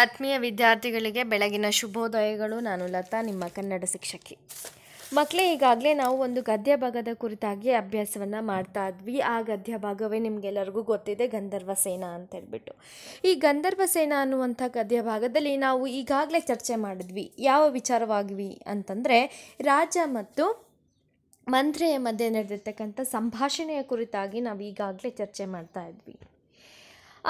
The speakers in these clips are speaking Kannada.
ಆತ್ಮೀಯ ವಿದ್ಯಾರ್ಥಿಗಳಿಗೆ ಬೆಳಗಿನ ಶುಭೋದಯಗಳು ನಾನು ಲತಾ ನಿಮ್ಮ ಕನ್ನಡ ಶಿಕ್ಷಕಿ ಮಕ್ಕಳೇ ಈಗಾಗಲೇ ನಾವು ಒಂದು ಗದ್ಯ ಭಾಗದ ಕುರಿತಾಗಿ ಅಭ್ಯಾಸವನ್ನು ಮಾಡ್ತಾ ಇದ್ವಿ ಆ ಗದ್ಯ ಭಾಗವೇ ನಿಮಗೆಲ್ಲರಿಗೂ ಗೊತ್ತಿದೆ ಗಂಧರ್ವ ಸೇನಾ ಅಂತ ಹೇಳ್ಬಿಟ್ಟು ಈ ಗಂಧರ್ವ ಸೇನಾ ಅನ್ನುವಂಥ ಗದ್ಯ ಭಾಗದಲ್ಲಿ ನಾವು ಈಗಾಗಲೇ ಚರ್ಚೆ ಮಾಡಿದ್ವಿ ಯಾವ ವಿಚಾರವಾಗಿವಿ ಅಂತಂದರೆ ರಾಜ ಮತ್ತು ಮಂತ್ರಿಯ ಮಧ್ಯೆ ನಡೆದಿರ್ತಕ್ಕಂಥ ಸಂಭಾಷಣೆಯ ಕುರಿತಾಗಿ ನಾವು ಈಗಾಗಲೇ ಚರ್ಚೆ ಮಾಡ್ತಾ ಇದ್ವಿ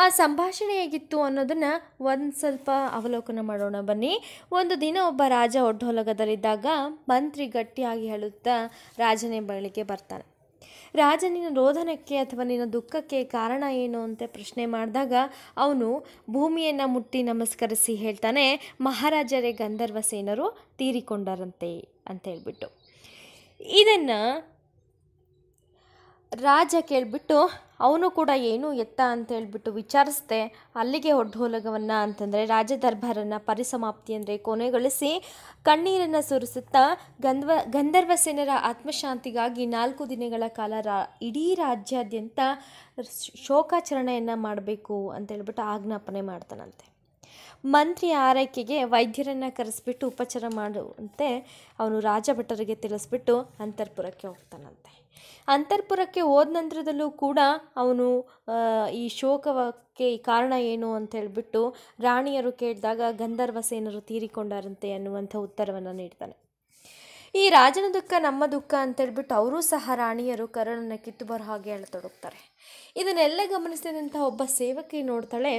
ಆ ಸಂಭಾಷಣೆ ಹೇಗಿತ್ತು ಅನ್ನೋದನ್ನು ಒಂದು ಸ್ವಲ್ಪ ಅವಲೋಕನ ಮಾಡೋಣ ಬನ್ನಿ ಒಂದು ದಿನ ಒಬ್ಬ ರಾಜ ಒಡ್ಡೊಲಗದಲ್ಲಿದ್ದಾಗ ಮಂತ್ರಿ ಗಟ್ಟಿಯಾಗಿ ಹೇಳುತ್ತಾ ರಾಜನೇ ಬಳಿಗೆ ಬರ್ತಾನೆ ರಾಜ ನಿನ್ನ ರೋಧನಕ್ಕೆ ಅಥವಾ ನಿನ್ನ ದುಃಖಕ್ಕೆ ಕಾರಣ ಏನು ಅಂತ ಪ್ರಶ್ನೆ ಮಾಡಿದಾಗ ಅವನು ಭೂಮಿಯನ್ನು ಮುಟ್ಟಿ ನಮಸ್ಕರಿಸಿ ಹೇಳ್ತಾನೆ ಮಹಾರಾಜರೇ ಗಂಧರ್ವ ಸೇನರು ತೀರಿಕೊಂಡರಂತೆ ಅಂತ ಹೇಳ್ಬಿಟ್ಟು ಇದನ್ನು ರಾಜ ಕೇಳಿಬಿಟ್ಟು ಅವನು ಕೂಡ ಏನು ಎತ್ತ ಅಂತ ಹೇಳಿಬಿಟ್ಟು ವಿಚಾರಿಸ್ದೆ ಅಲ್ಲಿಗೆ ಹೊಡ್ಡೋಲಗವನ್ನು ಅಂತಂದರೆ ರಾಜ ದರ್ಬಾರನ್ನು ಪರಿಸಮಾಪ್ತಿ ಅಂದರೆ ಕೊನೆಗೊಳಿಸಿ ಕಣ್ಣೀರನ್ನು ಸುರಿಸುತ್ತಾ ಗಂಧ್ವ ಗಂಧರ್ವ ಸೇನರ ಆತ್ಮಶಾಂತಿಗಾಗಿ ನಾಲ್ಕು ದಿನಗಳ ಕಾಲ ರಾ ಇಡೀ ರಾಜ್ಯಾದ್ಯಂತ ಶೋಕಾಚರಣೆಯನ್ನು ಮಾಡಬೇಕು ಅಂತ ಅಂತೇಳ್ಬಿಟ್ಟು ಆಜ್ಞಾಪನೆ ಮಾಡ್ತಾನಂತೆ ಮಂತ್ರಿ ಆರೈಕೆಗೆ ವೈದ್ಯರನ್ನು ಕರೆಸಿಬಿಟ್ಟು ಉಪಚಾರ ಮಾಡುವಂತೆ ಅವನು ರಾಜಭಟರಿಗೆ ತಿಳಿಸ್ಬಿಟ್ಟು ಅಂತರ್ಪುರಕ್ಕೆ ಹೋಗ್ತಾನಂತೆ ಅಂತರ್ಪುರಕ್ಕೆ ಹೋದ ನಂತರದಲ್ಲೂ ಕೂಡ ಅವನು ಈ ಶೋಕಕ್ಕೆ ಕಾರಣ ಏನು ಅಂತ ಹೇಳಿಬಿಟ್ಟು ರಾಣಿಯರು ಕೇಳಿದಾಗ ಗಂಧರ್ವ ಸೇನರು ತೀರಿಕೊಂಡಾರಂತೆ ಅನ್ನುವಂಥ ಉತ್ತರವನ್ನು ನೀಡ್ತಾನೆ ಈ ರಾಜನ ದುಃಖ ನಮ್ಮ ದುಃಖ ಅಂತೇಳ್ಬಿಟ್ಟು ಅವರೂ ಸಹ ರಾಣಿಯರು ಕರಳನ್ನು ಕಿತ್ತು ಬರೋ ಹಾಗೆ ಹೇಳ್ತೊಡಗ್ತಾರೆ ಇದನ್ನೆಲ್ಲ ಗಮನಿಸಿದಂಥ ಒಬ್ಬ ಸೇವಕಿ ನೋಡ್ತಾಳೆ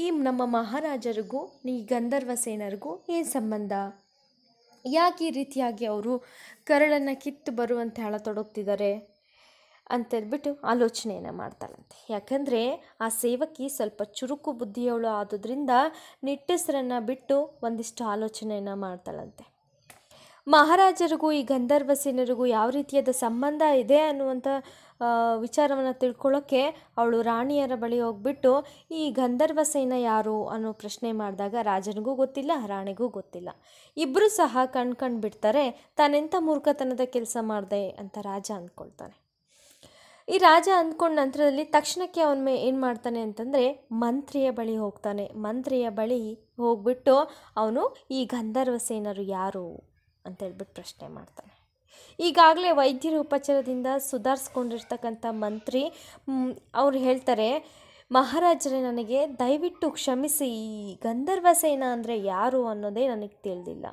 ಈ ನಮ್ಮ ಮಹಾರಾಜರಿಗೂ ಈ ಗಂಧರ್ವ ಸೇನರಿಗೂ ಏನು ಸಂಬಂಧ ಯಾಕೆ ಈ ರೀತಿಯಾಗಿ ಅವರು ಕರಳನ್ನು ಕಿತ್ತು ಬರುವಂತೆ ಹೇಳತೊಡಗ್ತಿದ್ದಾರೆ ಅಂತೇಳ್ಬಿಟ್ಟು ಆಲೋಚನೆಯನ್ನು ಮಾಡ್ತಾಳಂತೆ ಯಾಕಂದರೆ ಆ ಸೇವಕಿ ಸ್ವಲ್ಪ ಚುರುಕು ಬುದ್ಧಿಯವಳು ಆದುದರಿಂದ ನಿಟ್ಟಸರನ್ನು ಬಿಟ್ಟು ಒಂದಿಷ್ಟು ಆಲೋಚನೆಯನ್ನು ಮಾಡ್ತಾಳಂತೆ ಮಹಾರಾಜರಿಗೂ ಈ ಗಂಧರ್ವ ಸೇನರಿಗೂ ಯಾವ ರೀತಿಯಾದ ಸಂಬಂಧ ಇದೆ ಅನ್ನುವಂಥ ವಿಚಾರವನ್ನು ತಿಳ್ಕೊಳ್ಳೋಕ್ಕೆ ಅವಳು ರಾಣಿಯರ ಬಳಿ ಹೋಗ್ಬಿಟ್ಟು ಈ ಗಂಧರ್ವ ಸೇನ ಯಾರು ಅನ್ನೋ ಪ್ರಶ್ನೆ ಮಾಡಿದಾಗ ರಾಜನಿಗೂ ಗೊತ್ತಿಲ್ಲ ರಾಣಿಗೂ ಗೊತ್ತಿಲ್ಲ ಇಬ್ಬರು ಸಹ ಕಣ್ಕಂಡು ಬಿಡ್ತಾರೆ ತಾನೆಂಥ ಮೂರ್ಖತನದ ಕೆಲಸ ಮಾಡಿದೆ ಅಂತ ರಾಜ ಅಂದ್ಕೊಳ್ತಾನೆ ಈ ರಾಜ ಅಂದ್ಕೊಂಡ ನಂತರದಲ್ಲಿ ತಕ್ಷಣಕ್ಕೆ ಅವನ ಮೇ ಏನು ಮಾಡ್ತಾನೆ ಅಂತಂದರೆ ಮಂತ್ರಿಯ ಬಳಿ ಹೋಗ್ತಾನೆ ಮಂತ್ರಿಯ ಬಳಿ ಹೋಗ್ಬಿಟ್ಟು ಅವನು ಈ ಗಂಧರ್ವ ಸೇನರು ಯಾರು ಅಂತೇಳ್ಬಿಟ್ಟು ಪ್ರಶ್ನೆ ಮಾಡ್ತಾನೆ ಈಗಾಗಲೇ ವೈದ್ಯರ ಉಪಚಾರದಿಂದ ಸುಧಾರಿಸ್ಕೊಂಡಿರ್ತಕ್ಕಂಥ ಮಂತ್ರಿ ಅವ್ರು ಹೇಳ್ತಾರೆ ಮಹಾರಾಜರೇ ನನಗೆ ದಯವಿಟ್ಟು ಕ್ಷಮಿಸಿ ಈ ಗಂಧರ್ವ ಸೇನ ಅಂದರೆ ಯಾರು ಅನ್ನೋದೇ ನನಗೆ ತಿಳಿದಿಲ್ಲ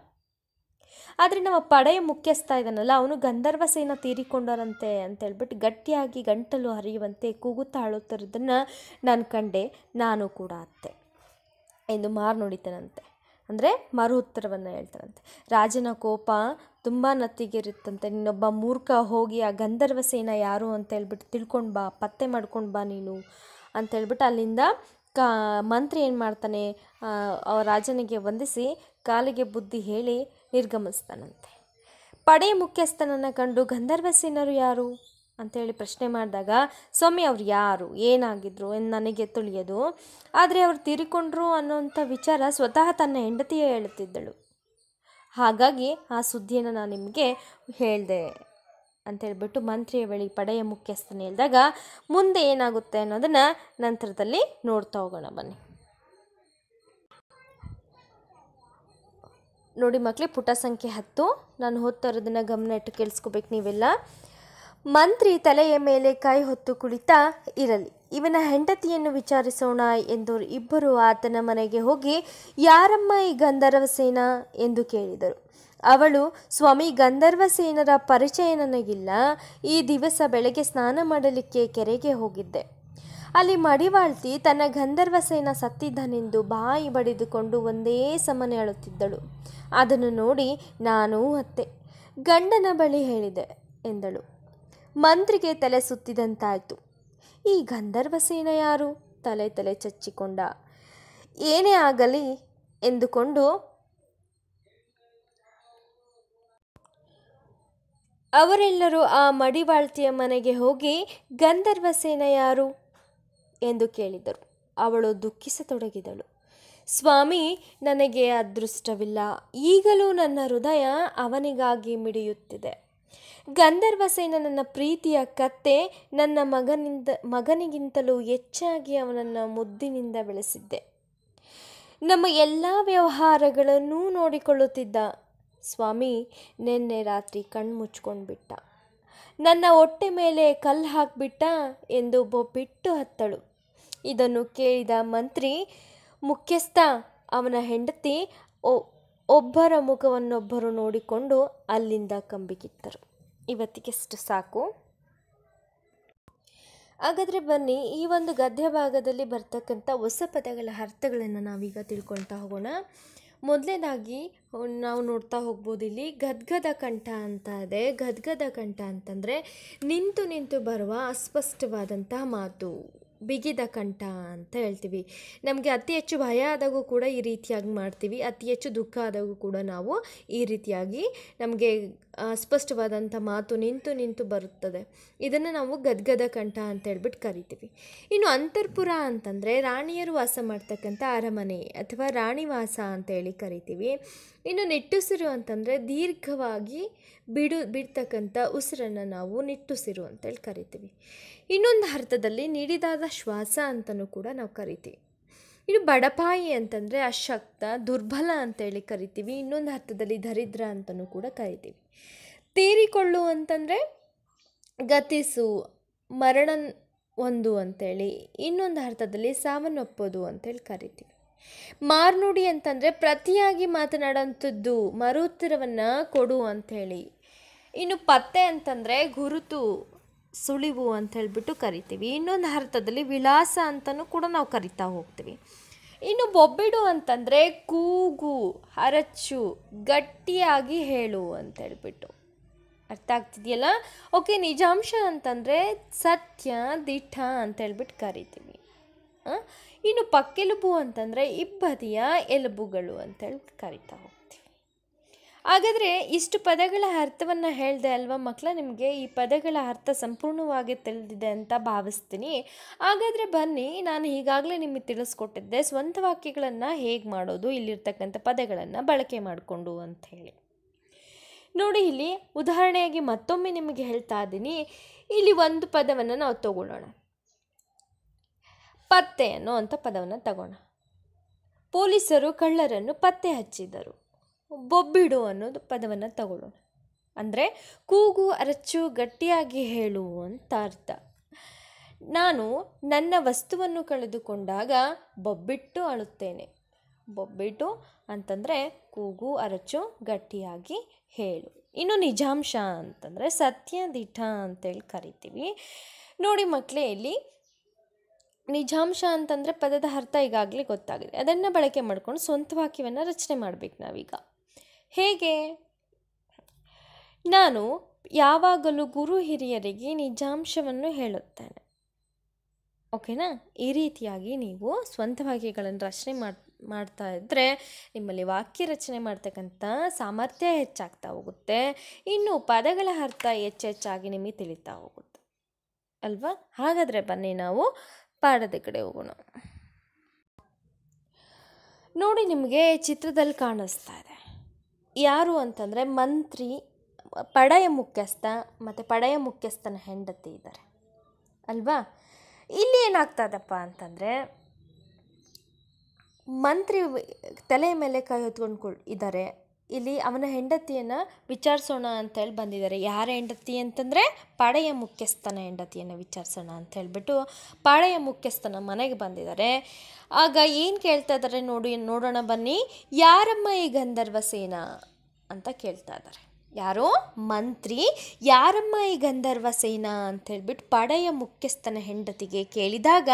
ಆದರೆ ನಮ್ಮ ಪಡೆಯ ಮುಖ್ಯಸ್ಥ ಇದ್ದಾನಲ್ಲ ಅವನು ಗಂಧರ್ವ ಸೇನ ತೀರಿಕೊಂಡರಂತೆ ಅಂತೇಳ್ಬಿಟ್ಟು ಗಟ್ಟಿಯಾಗಿ ಗಂಟಲು ಹರಿಯುವಂತೆ ಕೂಗುತ್ತಾ ನಾನು ಕಂಡೆ ನಾನು ಕೂಡ ಅತ್ತೆ ಎಂದು ಮಾರು ನುಡಿತನಂತೆ ಅಂದರೆ ಮರು ಉತ್ತರವನ್ನು ಹೇಳ್ತಾರಂತೆ ರಾಜನ ಕೋಪ ತುಂಬ ನತ್ತಿಗೇರಿತ್ತಂತೆ ನೀನೊಬ್ಬ ಮೂರ್ಖ ಹೋಗಿ ಆ ಗಂಧರ್ವ ಸೇನ ಯಾರು ಅಂತ ಹೇಳ್ಬಿಟ್ಟು ತಿಳ್ಕೊಂಡು ಬಾ ಪತ್ತೆ ಮಾಡ್ಕೊಂಡು ಬಾ ನೀನು ಅಂತ ಹೇಳ್ಬಿಟ್ಟು ಅಲ್ಲಿಂದ ಕಾ ಮಂತ್ರಿ ಏನು ಮಾಡ್ತಾನೆ ರಾಜನಿಗೆ ವಂದಿಸಿ ಕಾಲಿಗೆ ಬುದ್ಧಿ ಹೇಳಿ ನಿರ್ಗಮಿಸ್ತಾನಂತೆ ಪಡೆ ಮುಖ್ಯಸ್ಥನನ್ನು ಕಂಡು ಗಂಧರ್ವ ಸೇನರು ಯಾರು ಅಂತೇಳಿ ಪ್ರಶ್ನೆ ಮಾಡಿದಾಗ ಸ್ವಾಮಿ ಅವ್ರು ಯಾರು ಏನಾಗಿದ್ರು ಎಂದು ನನಗೆ ತಿಳಿಯೋದು ಆದರೆ ಅವರು ತೀರಿಕೊಂಡ್ರು ಅನ್ನೋಂಥ ವಿಚಾರ ಸ್ವತಃ ತನ್ನ ಹೆಂಡತಿಯೇ ಹೇಳುತ್ತಿದ್ದಳು ಹಾಗಾಗಿ ಆ ಸುದ್ದಿಯನ್ನು ನಾನು ನಿಮಗೆ ಹೇಳಿದೆ ಅಂತ ಮಂತ್ರಿಯ ಬಳಿ ಪಡೆಯ ಮುಖ್ಯಸ್ಥನ ಹೇಳಿದಾಗ ಮುಂದೆ ಏನಾಗುತ್ತೆ ಅನ್ನೋದನ್ನು ನಂತರದಲ್ಲಿ ನೋಡ್ತಾ ಹೋಗೋಣ ಬನ್ನಿ ನೋಡಿ ಮಕ್ಕಳೇ ಪುಟ ಸಂಖ್ಯೆ ಹತ್ತು ನಾನು ಓದ್ತಾ ಇರೋದನ್ನು ಗಮನ ಇಟ್ಟು ಕೇಳಿಸ್ಕೋಬೇಕು ನೀವೆಲ್ಲ ಮಂತ್ರಿ ತಲೆಯ ಮೇಲೆ ಕೈ ಹೊತ್ತು ಕುಳಿತಾ ಇರಲಿ ಇವನ ಹೆಂಡತಿಯನ್ನು ವಿಚಾರಿಸೋಣ ಎಂದು ಇಬ್ಬರು ಆತನ ಮನೆಗೆ ಹೋಗಿ ಯಾರಮ್ಮ ಈ ಗಂಧರ್ವಸೇನ ಎಂದು ಕೇಳಿದರು ಅವಳು ಸ್ವಾಮಿ ಗಂಧರ್ವಸೇನರ ಪರಿಚಯ ನನಗಿಲ್ಲ ಈ ದಿವಸ ಬೆಳಗ್ಗೆ ಸ್ನಾನ ಮಾಡಲಿಕ್ಕೆ ಕೆರೆಗೆ ಹೋಗಿದ್ದೆ ಅಲ್ಲಿ ಮಡಿವಾಳ್ತಿ ತನ್ನ ಗಂಧರ್ವಸೇನ ಸತ್ತಿದ್ದನೆಂದು ಬಾಯಿ ಬಡಿದುಕೊಂಡು ಒಂದೇ ಸಮನೆ ಅಳುತ್ತಿದ್ದಳು ಅದನ್ನು ನೋಡಿ ನಾನೂ ಅತ್ತೆ ಗಂಡನ ಬಳಿ ಹೇಳಿದೆ ಎಂದಳು ಮಂತ್ರಿಗೆ ತಲೆ ಸುತ್ತಿದಂತಾಯಿತು ಈ ಗಂಧರ್ವ ಸೇನ ಯಾರು ತಲೆ ತಲೆ ಚಚ್ಚಿಕೊಂಡ ಏನೇ ಆಗಲಿ ಎಂದುಕೊಂಡು ಅವರೆಲ್ಲರೂ ಆ ಮಡಿವಾಳ್ತಿಯ ಮನೆಗೆ ಹೋಗಿ ಗಂಧರ್ವ ಸೇನ ಯಾರು ಎಂದು ಕೇಳಿದರು ಅವಳು ದುಃಖಿಸತೊಡಗಿದಳು ಸ್ವಾಮಿ ನನಗೆ ಅದೃಷ್ಟವಿಲ್ಲ ಈಗಲೂ ನನ್ನ ಹೃದಯ ಅವನಿಗಾಗಿ ಮಿಡಿಯುತ್ತಿದೆ ಗಂಧರ್ವ ಸೇನ ನನ್ನ ಪ್ರೀತಿಯ ಕತ್ತೆ ನನ್ನ ಮಗನಿಂದ ಮಗನಿಗಿಂತಲೂ ಹೆಚ್ಚಾಗಿ ಅವನನ್ನು ಮುದ್ದಿನಿಂದ ಬೆಳೆಸಿದ್ದೆ ನಮ್ಮ ಎಲ್ಲ ವ್ಯವಹಾರಗಳನ್ನೂ ನೋಡಿಕೊಳ್ಳುತ್ತಿದ್ದ ಸ್ವಾಮಿ ನಿನ್ನೆ ರಾತ್ರಿ ಮುಚ್ಕೊಂಡು ಬಿಟ್ಟ ನನ್ನ ಹೊಟ್ಟೆ ಮೇಲೆ ಕಲ್ಲು ಹಾಕಿಬಿಟ್ಟ ಎಂದು ಬೊಬ್ಬಿಟ್ಟು ಹತ್ತಳು ಇದನ್ನು ಕೇಳಿದ ಮಂತ್ರಿ ಮುಖ್ಯಸ್ಥ ಅವನ ಹೆಂಡತಿ ಒಬ್ಬರ ಮುಖವನ್ನೊಬ್ಬರು ನೋಡಿಕೊಂಡು ಅಲ್ಲಿಂದ ಕಂಬಿಗಿತ್ತರು ಇವತ್ತಿಗೆಷ್ಟು ಸಾಕು ಹಾಗಾದರೆ ಬನ್ನಿ ಈ ಒಂದು ಗದ್ಯ ಭಾಗದಲ್ಲಿ ಬರ್ತಕ್ಕಂಥ ಹೊಸ ಪದಗಳ ಅರ್ಥಗಳನ್ನು ನಾವೀಗ ತಿಳ್ಕೊಳ್ತಾ ಹೋಗೋಣ ಮೊದಲನೇದಾಗಿ ನಾವು ನೋಡ್ತಾ ಹೋಗ್ಬೋದು ಇಲ್ಲಿ ಗದ್ಗದ ಕಂಠ ಅಂತ ಇದೆ ಗದ್ಗದ ಕಂಠ ಅಂತಂದರೆ ನಿಂತು ನಿಂತು ಬರುವ ಅಸ್ಪಷ್ಟವಾದಂತಹ ಮಾತು ಬಿಗಿದ ಕಂಠ ಅಂತ ಹೇಳ್ತೀವಿ ನಮಗೆ ಅತಿ ಹೆಚ್ಚು ಭಯ ಆದಾಗೂ ಕೂಡ ಈ ರೀತಿಯಾಗಿ ಮಾಡ್ತೀವಿ ಅತಿ ಹೆಚ್ಚು ದುಃಖ ಆದಾಗೂ ಕೂಡ ನಾವು ಈ ರೀತಿಯಾಗಿ ನಮಗೆ ಅಸ್ಪಷ್ಟವಾದಂಥ ಮಾತು ನಿಂತು ನಿಂತು ಬರುತ್ತದೆ ಇದನ್ನು ನಾವು ಗದ್ಗದ ಕಂಠ ಅಂತ ಹೇಳ್ಬಿಟ್ಟು ಕರಿತೀವಿ ಇನ್ನು ಅಂತರ್ಪುರ ಅಂತಂದರೆ ರಾಣಿಯರು ವಾಸ ಮಾಡ್ತಕ್ಕಂಥ ಅರಮನೆ ಅಥವಾ ರಾಣಿವಾಸ ಅಂತೇಳಿ ಕರಿತೀವಿ ಇನ್ನು ನಿಟ್ಟುಸಿರು ಅಂತಂದರೆ ದೀರ್ಘವಾಗಿ ಬಿಡು ಬಿಡ್ತಕ್ಕಂಥ ಉಸಿರನ್ನು ನಾವು ನಿಟ್ಟುಸಿರು ಅಂತೇಳಿ ಕರಿತೀವಿ ಇನ್ನೊಂದು ಅರ್ಥದಲ್ಲಿ ನಿಡಿದಾದ ಶ್ವಾಸ ಅಂತಲೂ ಕೂಡ ನಾವು ಕರಿತೀವಿ ಇನ್ನು ಬಡಪಾಯಿ ಅಂತಂದರೆ ಅಶಕ್ತ ದುರ್ಬಲ ಅಂತೇಳಿ ಕರಿತೀವಿ ಇನ್ನೊಂದು ಅರ್ಥದಲ್ಲಿ ದರಿದ್ರ ಅಂತಲೂ ಕೂಡ ಕರಿತೀವಿ ತೀರಿಕೊಳ್ಳು ಅಂತಂದರೆ ಗತಿಸು ಮರಣ ಒಂದು ಅಂತೇಳಿ ಇನ್ನೊಂದು ಅರ್ಥದಲ್ಲಿ ಸಾವನ್ನೊಪ್ಪೋದು ಅಂತೇಳಿ ಕರಿತೀವಿ ಮಾರ್ನುಡಿ ಅಂತಂದರೆ ಪ್ರತಿಯಾಗಿ ಮಾತನಾಡೋಂಥದ್ದು ಮರುತ್ತಿರವನ್ನು ಕೊಡು ಅಂಥೇಳಿ ಇನ್ನು ಪತ್ತೆ ಅಂತಂದರೆ ಗುರುತು ಸುಳಿವು ಅಂತ ಹೇಳಿಬಿಟ್ಟು ಕರಿತೀವಿ ಇನ್ನೊಂದು ಅರ್ಥದಲ್ಲಿ ವಿಳಾಸ ಅಂತಲೂ ಕೂಡ ನಾವು ಕರಿತಾ ಹೋಗ್ತೀವಿ ಇನ್ನು ಬೊಬ್ಬಿಡು ಅಂತಂದರೆ ಕೂಗು ಹರಚು ಗಟ್ಟಿಯಾಗಿ ಹೇಳು ಅಂತ ಹೇಳ್ಬಿಟ್ಟು ಅರ್ಥ ಆಗ್ತಿದೆಯಲ್ಲ ಓಕೆ ನಿಜಾಂಶ ಅಂತಂದರೆ ಸತ್ಯ ದಿಠ ಅಂತ ಹೇಳ್ಬಿಟ್ಟು ಕರಿತೀವಿ ಇನ್ನು ಪಕ್ಕೆಲುಬು ಅಂತಂದರೆ ಇಬ್ಬದಿಯ ಎಲುಬುಗಳು ಅಂತೇಳಿ ಕರಿತಾ ಹೋಗ್ತೀವಿ ಹಾಗಾದರೆ ಇಷ್ಟು ಪದಗಳ ಅರ್ಥವನ್ನು ಹೇಳಿದೆ ಅಲ್ವಾ ಮಕ್ಕಳ ನಿಮಗೆ ಈ ಪದಗಳ ಅರ್ಥ ಸಂಪೂರ್ಣವಾಗಿ ತಿಳಿದಿದೆ ಅಂತ ಭಾವಿಸ್ತೀನಿ ಹಾಗಾದರೆ ಬನ್ನಿ ನಾನು ಈಗಾಗಲೇ ನಿಮಗೆ ತಿಳಿಸ್ಕೊಟ್ಟಿದ್ದೆ ಸ್ವಂತ ವಾಕ್ಯಗಳನ್ನು ಹೇಗೆ ಮಾಡೋದು ಇಲ್ಲಿರ್ತಕ್ಕಂಥ ಪದಗಳನ್ನು ಬಳಕೆ ಮಾಡಿಕೊಂಡು ಅಂತ ಹೇಳಿ ನೋಡಿ ಇಲ್ಲಿ ಉದಾಹರಣೆಯಾಗಿ ಮತ್ತೊಮ್ಮೆ ನಿಮಗೆ ಹೇಳ್ತಾ ಇದ್ದೀನಿ ಇಲ್ಲಿ ಒಂದು ಪದವನ್ನು ನಾವು ತಗೊಳ್ಳೋಣ ಪತ್ತೆ ಅನ್ನೋ ಅಂಥ ಪದವನ್ನು ತಗೋಣ ಪೊಲೀಸರು ಕಳ್ಳರನ್ನು ಪತ್ತೆ ಹಚ್ಚಿದರು ಬೊಬ್ಬಿಡು ಅನ್ನೋದು ಪದವನ್ನು ತಗೊಳ್ಳೋಣ ಅಂದರೆ ಕೂಗು ಅರಚು ಗಟ್ಟಿಯಾಗಿ ಹೇಳು ಅಂತ ಅರ್ಥ ನಾನು ನನ್ನ ವಸ್ತುವನ್ನು ಕಳೆದುಕೊಂಡಾಗ ಬೊಬ್ಬಿಟ್ಟು ಅಳುತ್ತೇನೆ ಬೊಬ್ಬಿಟ್ಟು ಅಂತಂದರೆ ಕೂಗು ಅರಚು ಗಟ್ಟಿಯಾಗಿ ಹೇಳು ಇನ್ನು ನಿಜಾಂಶ ಅಂತಂದರೆ ಸತ್ಯ ದಿಠ ಅಂತೇಳಿ ಕರಿತೀವಿ ನೋಡಿ ಮಕ್ಕಳೇ ಇಲ್ಲಿ ನಿಜಾಂಶ ಅಂತಂದರೆ ಪದದ ಅರ್ಥ ಈಗಾಗಲೇ ಗೊತ್ತಾಗಿದೆ ಅದನ್ನು ಬಳಕೆ ಮಾಡ್ಕೊಂಡು ಸ್ವಂತ ವಾಕ್ಯವನ್ನು ರಚನೆ ಮಾಡ್ಬೇಕು ನಾವೀಗ ಹೇಗೆ ನಾನು ಯಾವಾಗಲೂ ಗುರು ಹಿರಿಯರಿಗೆ ನಿಜಾಂಶವನ್ನು ಹೇಳುತ್ತೇನೆ ಓಕೆನಾ ಈ ರೀತಿಯಾಗಿ ನೀವು ಸ್ವಂತ ವಾಕ್ಯಗಳನ್ನು ರಚನೆ ಮಾಡಿ ಮಾಡ್ತಾ ಇದ್ದರೆ ನಿಮ್ಮಲ್ಲಿ ವಾಕ್ಯ ರಚನೆ ಮಾಡ್ತಕ್ಕಂಥ ಸಾಮರ್ಥ್ಯ ಹೆಚ್ಚಾಗ್ತಾ ಹೋಗುತ್ತೆ ಇನ್ನು ಪದಗಳ ಅರ್ಥ ಹೆಚ್ಚೆಚ್ಚಾಗಿ ನಿಮಗೆ ತಿಳಿತಾ ಹೋಗುತ್ತೆ ಅಲ್ವಾ ಹಾಗಾದರೆ ಬನ್ನಿ ನಾವು ಪಾಡದ ಕಡೆ ಹೋಗೋಣ ನೋಡಿ ನಿಮಗೆ ಚಿತ್ರದಲ್ಲಿ ಕಾಣಿಸ್ತಾ ಇದೆ ಯಾರು ಅಂತಂದರೆ ಮಂತ್ರಿ ಪಡೆಯ ಮುಖ್ಯಸ್ಥ ಮತ್ತು ಪಡೆಯ ಮುಖ್ಯಸ್ಥನ ಹೆಂಡತಿ ಇದ್ದಾರೆ ಅಲ್ವಾ ಇಲ್ಲಿ ಏನಾಗ್ತದಪ್ಪ ಅಂತಂದರೆ ಮಂತ್ರಿ ತಲೆ ಮೇಲೆ ಕೈ ಹೊತ್ಕೊಂಡು ಇದ್ದಾರೆ ಇಲ್ಲಿ ಅವನ ಹೆಂಡತಿಯನ್ನು ವಿಚಾರಿಸೋಣ ಅಂತೇಳಿ ಬಂದಿದ್ದಾರೆ ಯಾರ ಹೆಂಡತಿ ಅಂತಂದರೆ ಪಾಳೆಯ ಮುಖ್ಯಸ್ಥನ ಹೆಂಡತಿಯನ್ನು ವಿಚಾರಿಸೋಣ ಅಂತ ಹೇಳಿಬಿಟ್ಟು ಪಾಳೆಯ ಮುಖ್ಯಸ್ಥನ ಮನೆಗೆ ಬಂದಿದ್ದಾರೆ ಆಗ ಏನು ಕೇಳ್ತಾ ಇದ್ದಾರೆ ನೋಡಿ ನೋಡೋಣ ಬನ್ನಿ ಯಾರಮ್ಮ ಈ ಗಂಧರ್ವ ಸೇನಾ ಅಂತ ಕೇಳ್ತಾ ಇದ್ದಾರೆ ಯಾರೋ ಮಂತ್ರಿ ಯಾರಮ್ಮ ಈ ಗಂಧರ್ವ ಸೇನಾ ಅಂತ ಹೇಳ್ಬಿಟ್ಟು ಪಡೆಯ ಮುಖ್ಯಸ್ಥನ ಹೆಂಡತಿಗೆ ಕೇಳಿದಾಗ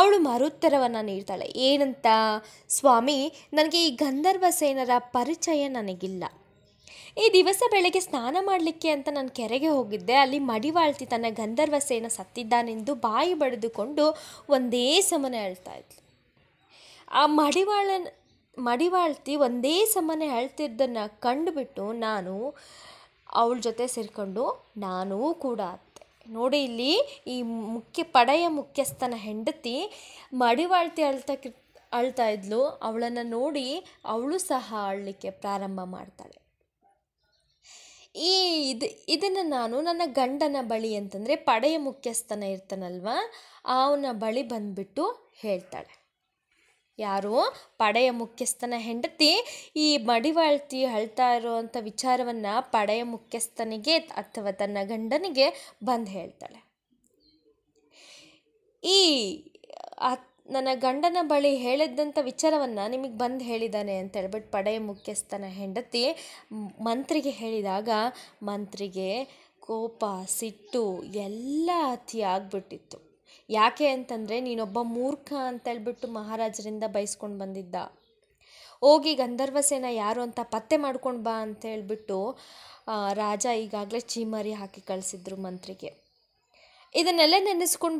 ಅವಳು ಮರುತ್ತರವನ್ನು ನೀಡ್ತಾಳೆ ಏನಂತ ಸ್ವಾಮಿ ನನಗೆ ಈ ಗಂಧರ್ವ ಸೇನರ ಪರಿಚಯ ನನಗಿಲ್ಲ ಈ ದಿವಸ ಬೆಳಗ್ಗೆ ಸ್ನಾನ ಮಾಡಲಿಕ್ಕೆ ಅಂತ ನಾನು ಕೆರೆಗೆ ಹೋಗಿದ್ದೆ ಅಲ್ಲಿ ಮಡಿವಾಳ್ತಿ ತನ್ನ ಗಂಧರ್ವ ಸೇನ ಸತ್ತಿದ್ದಾನೆಂದು ಬಾಯಿ ಬಡಿದುಕೊಂಡು ಒಂದೇ ಸಮನೆ ಹೇಳ್ತಾ ಇದ್ಲು ಆ ಮಡಿವಾಳನ ಮಡಿವಾಳ್ತಿ ಒಂದೇ ಸಮನೆ ಅಳ್ತಿದ್ದನ್ನು ಕಂಡುಬಿಟ್ಟು ನಾನು ಅವಳ ಜೊತೆ ಸೇರಿಕೊಂಡು ನಾನೂ ಕೂಡ ಅತ್ತೆ ನೋಡಿ ಇಲ್ಲಿ ಈ ಮುಖ್ಯ ಪಡೆಯ ಮುಖ್ಯಸ್ಥನ ಹೆಂಡತಿ ಮಡಿವಾಳ್ತಿ ಅಳ್ತಕ್ಕಿ ಅಳ್ತಾ ಇದ್ಲು ಅವಳನ್ನು ನೋಡಿ ಅವಳು ಸಹ ಅಳಲಿಕ್ಕೆ ಪ್ರಾರಂಭ ಮಾಡ್ತಾಳೆ ಈ ಇದು ಇದನ್ನು ನಾನು ನನ್ನ ಗಂಡನ ಬಳಿ ಅಂತಂದರೆ ಪಡೆಯ ಮುಖ್ಯಸ್ಥನ ಇರ್ತಾನಲ್ವ ಅವನ ಬಳಿ ಬಂದುಬಿಟ್ಟು ಹೇಳ್ತಾಳೆ ಯಾರು ಪಡೆಯ ಮುಖ್ಯಸ್ಥನ ಹೆಂಡತಿ ಈ ಮಡಿವಾಳ್ತಿ ಅಳ್ತಾ ಇರುವಂಥ ವಿಚಾರವನ್ನು ಪಡೆಯ ಮುಖ್ಯಸ್ಥನಿಗೆ ಅಥವಾ ತನ್ನ ಗಂಡನಿಗೆ ಬಂದು ಹೇಳ್ತಾಳೆ ಈ ನನ್ನ ಗಂಡನ ಬಳಿ ಹೇಳಿದ್ದಂಥ ವಿಚಾರವನ್ನು ನಿಮಗೆ ಬಂದು ಹೇಳಿದ್ದಾನೆ ಅಂತ ಹೇಳ್ಬಿಟ್ಟು ಪಡೆಯ ಮುಖ್ಯಸ್ಥನ ಹೆಂಡತಿ ಮಂತ್ರಿಗೆ ಹೇಳಿದಾಗ ಮಂತ್ರಿಗೆ ಕೋಪ ಸಿಟ್ಟು ಎಲ್ಲ ಅತಿ ಯಾಕೆ ಅಂತಂದರೆ ನೀನೊಬ್ಬ ಮೂರ್ಖ ಅಂತೇಳ್ಬಿಟ್ಟು ಮಹಾರಾಜರಿಂದ ಬಯಸ್ಕೊಂಡು ಬಂದಿದ್ದ ಹೋಗಿ ಸೇನ ಯಾರು ಅಂತ ಪತ್ತೆ ಮಾಡ್ಕೊಂಡು ಬಾ ಅಂತ ಹೇಳಿಬಿಟ್ಟು ರಾಜ ಈಗಾಗಲೇ ಚೀಮರಿ ಹಾಕಿ ಕಳಿಸಿದ್ರು ಮಂತ್ರಿಗೆ ಇದನ್ನೆಲ್ಲ